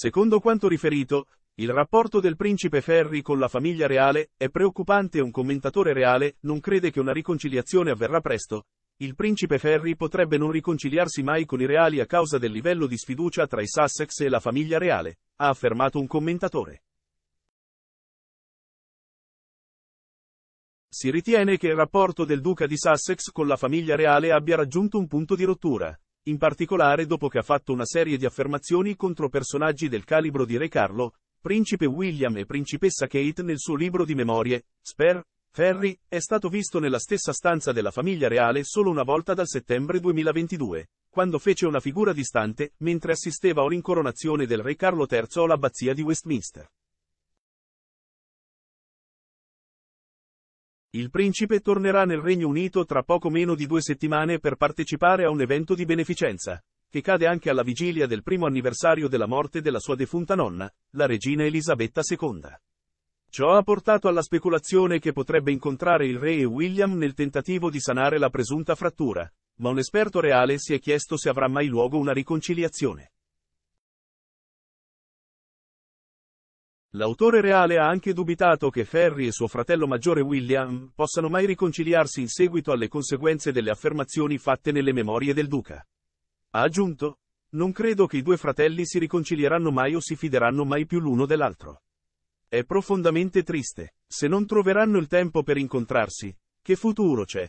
Secondo quanto riferito, il rapporto del principe Ferri con la famiglia reale è preoccupante e un commentatore reale non crede che una riconciliazione avverrà presto. Il principe Ferri potrebbe non riconciliarsi mai con i reali a causa del livello di sfiducia tra i Sussex e la famiglia reale, ha affermato un commentatore. Si ritiene che il rapporto del duca di Sussex con la famiglia reale abbia raggiunto un punto di rottura in particolare dopo che ha fatto una serie di affermazioni contro personaggi del calibro di Re Carlo, Principe William e Principessa Kate nel suo libro di memorie, Sper, Ferry, è stato visto nella stessa stanza della famiglia reale solo una volta dal settembre 2022, quando fece una figura distante, mentre assisteva all'incoronazione del re Carlo III all'abbazia di Westminster. Il principe tornerà nel Regno Unito tra poco meno di due settimane per partecipare a un evento di beneficenza, che cade anche alla vigilia del primo anniversario della morte della sua defunta nonna, la regina Elisabetta II. Ciò ha portato alla speculazione che potrebbe incontrare il re e William nel tentativo di sanare la presunta frattura, ma un esperto reale si è chiesto se avrà mai luogo una riconciliazione. L'autore reale ha anche dubitato che Ferry e suo fratello maggiore William possano mai riconciliarsi in seguito alle conseguenze delle affermazioni fatte nelle memorie del duca. Ha aggiunto, non credo che i due fratelli si riconcilieranno mai o si fideranno mai più l'uno dell'altro. È profondamente triste, se non troveranno il tempo per incontrarsi, che futuro c'è?